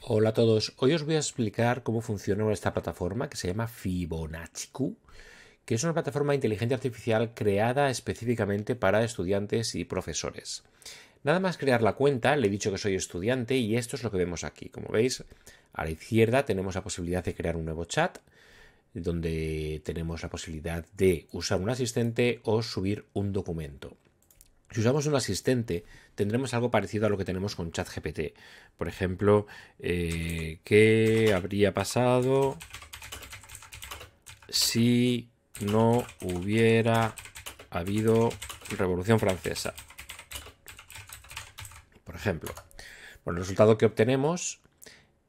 Hola a todos, hoy os voy a explicar cómo funciona esta plataforma que se llama Fibonacci, que es una plataforma de inteligencia artificial creada específicamente para estudiantes y profesores. Nada más crear la cuenta, le he dicho que soy estudiante y esto es lo que vemos aquí. Como veis, a la izquierda tenemos la posibilidad de crear un nuevo chat, donde tenemos la posibilidad de usar un asistente o subir un documento. Si usamos un asistente, tendremos algo parecido a lo que tenemos con ChatGPT. Por ejemplo, eh, ¿qué habría pasado si no hubiera habido Revolución Francesa? Por ejemplo, por el resultado que obtenemos,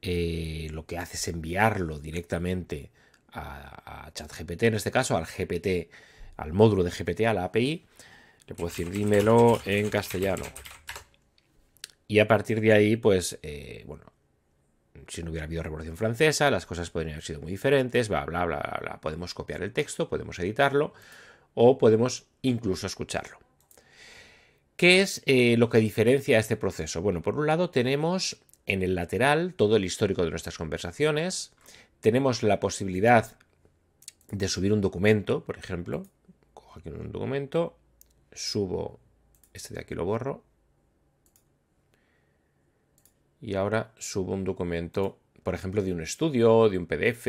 eh, lo que hace es enviarlo directamente a, a ChatGPT, en este caso al GPT, al módulo de GPT, a la API le puedo decir, dímelo en castellano. Y a partir de ahí, pues, eh, bueno, si no hubiera habido Revolución Francesa, las cosas podrían haber sido muy diferentes, bla, bla, bla, bla, Podemos copiar el texto, podemos editarlo o podemos incluso escucharlo. ¿Qué es eh, lo que diferencia este proceso? Bueno, por un lado tenemos en el lateral todo el histórico de nuestras conversaciones, tenemos la posibilidad de subir un documento, por ejemplo, cojo aquí un documento, subo, este de aquí lo borro, y ahora subo un documento, por ejemplo, de un estudio, de un PDF,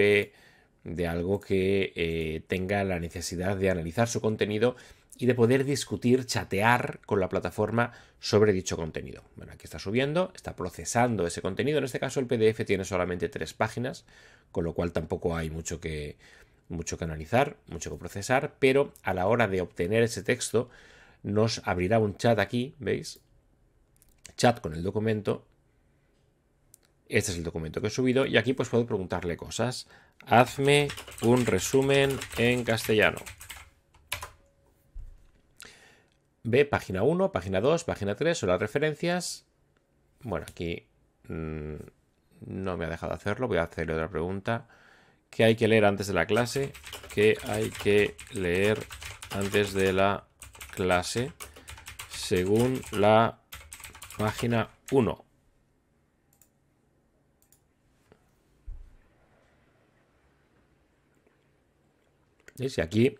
de algo que eh, tenga la necesidad de analizar su contenido y de poder discutir, chatear con la plataforma sobre dicho contenido. Bueno, aquí está subiendo, está procesando ese contenido. En este caso el PDF tiene solamente tres páginas, con lo cual tampoco hay mucho que, mucho que analizar, mucho que procesar, pero a la hora de obtener ese texto nos abrirá un chat aquí, ¿veis? Chat con el documento. Este es el documento que he subido y aquí pues puedo preguntarle cosas. Hazme un resumen en castellano. Ve página 1, página 2, página 3 son las referencias. Bueno, aquí mm, no me ha dejado hacerlo, voy a hacerle otra pregunta. ¿Qué hay que leer antes de la clase, que hay que leer antes de la clase, según la página 1. Y aquí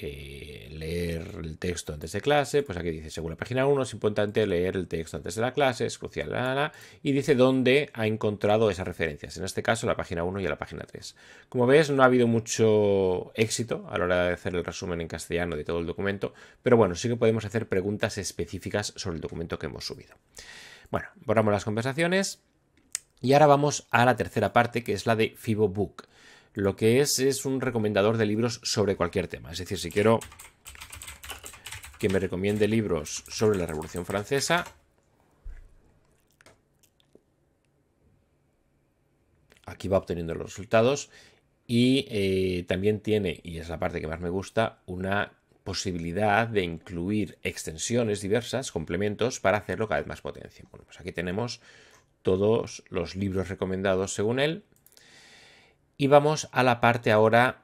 eh, leer el texto antes de clase, pues aquí dice, según la página 1 es importante leer el texto antes de la clase, es crucial, y dice dónde ha encontrado esas referencias, en este caso la página 1 y la página 3. Como ves, no ha habido mucho éxito a la hora de hacer el resumen en castellano de todo el documento, pero bueno, sí que podemos hacer preguntas específicas sobre el documento que hemos subido. Bueno, borramos las conversaciones y ahora vamos a la tercera parte, que es la de FiboBook lo que es es un recomendador de libros sobre cualquier tema. Es decir, si quiero que me recomiende libros sobre la Revolución Francesa, aquí va obteniendo los resultados y eh, también tiene, y es la parte que más me gusta, una posibilidad de incluir extensiones diversas, complementos, para hacerlo cada vez más potencia. Pues aquí tenemos todos los libros recomendados según él. Y vamos a la parte ahora.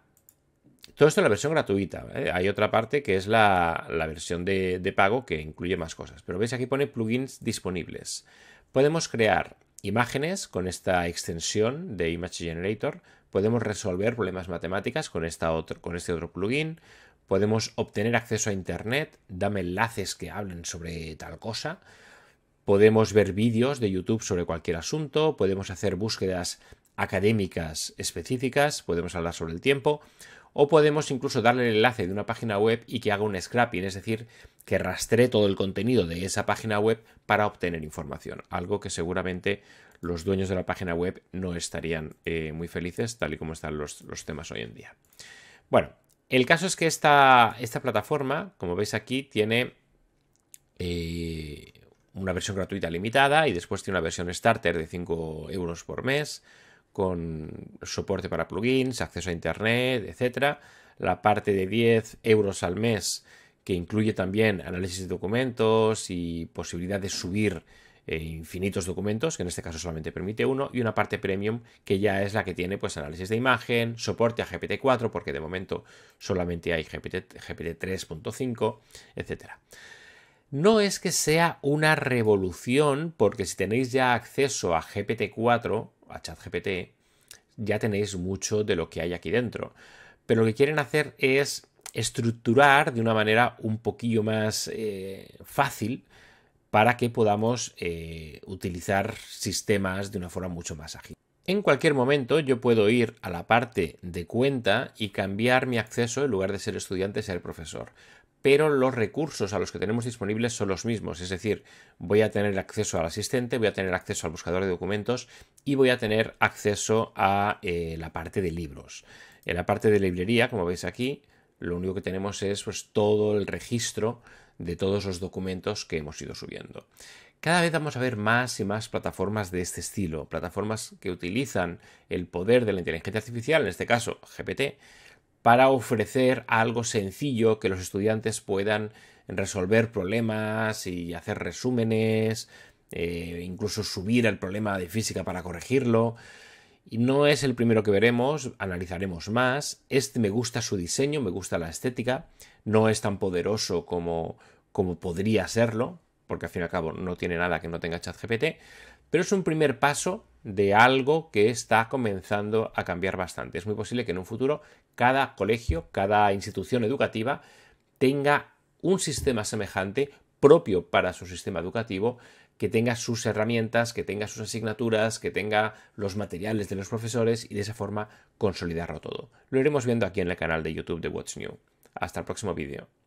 Todo esto es la versión gratuita. ¿eh? Hay otra parte que es la, la versión de, de, pago que incluye más cosas. Pero veis aquí pone plugins disponibles. Podemos crear imágenes con esta extensión de Image Generator. Podemos resolver problemas matemáticas con, esta otro, con este otro plugin. Podemos obtener acceso a Internet. Dame enlaces que hablen sobre tal cosa podemos ver vídeos de YouTube sobre cualquier asunto, podemos hacer búsquedas académicas específicas, podemos hablar sobre el tiempo, o podemos incluso darle el enlace de una página web y que haga un scrapping, es decir, que rastree todo el contenido de esa página web para obtener información, algo que seguramente los dueños de la página web no estarían eh, muy felices tal y como están los, temas hoy en día. Bueno, el caso es que esta, esta plataforma, como veis aquí, tiene eh, una versión gratuita limitada y después tiene una versión starter de 5 euros por mes con soporte para plugins, acceso a Internet, etc. La parte de 10 euros al mes que incluye también análisis de documentos y posibilidad de subir eh, infinitos documentos, que en este caso solamente permite uno, y una parte premium que ya es la que tiene pues análisis de imagen, soporte a GPT-4, porque de momento solamente hay GPT, GPT 3.5, etcétera. No es que sea una revolución, porque si tenéis ya acceso a GPT-4, a ChatGPT, ya tenéis mucho de lo que hay aquí dentro. Pero lo que quieren hacer es estructurar de una manera un poquillo más eh, fácil para que podamos eh, utilizar sistemas de una forma mucho más ágil. En cualquier momento yo puedo ir a la parte de cuenta y cambiar mi acceso en lugar de ser estudiante, ser profesor pero los recursos a los que tenemos disponibles son los mismos, es decir, voy a tener acceso al asistente, voy a tener acceso al buscador de documentos y voy a tener acceso a eh, la parte de libros. En la parte de librería, como veis aquí, lo único que tenemos es pues, todo el registro de todos los documentos que hemos ido subiendo. Cada vez vamos a ver más y más plataformas de este estilo, plataformas que utilizan el poder de la inteligencia artificial, en este caso GPT, para ofrecer algo sencillo que los estudiantes puedan resolver problemas y hacer resúmenes, eh, incluso subir el problema de física para corregirlo. Y no es el primero que veremos, analizaremos más. Este me gusta su diseño, me gusta la estética, no es tan poderoso como, como podría serlo, porque al fin y al cabo no tiene nada que no tenga ChatGPT, pero es un primer paso de algo que está comenzando a cambiar bastante. Es muy posible que en un futuro cada colegio, cada institución educativa tenga un sistema semejante propio para su sistema educativo, que tenga sus herramientas, que tenga sus asignaturas, que tenga los materiales de los profesores y de esa forma consolidarlo todo. Lo iremos viendo aquí en el canal de YouTube de What's New. Hasta el próximo vídeo.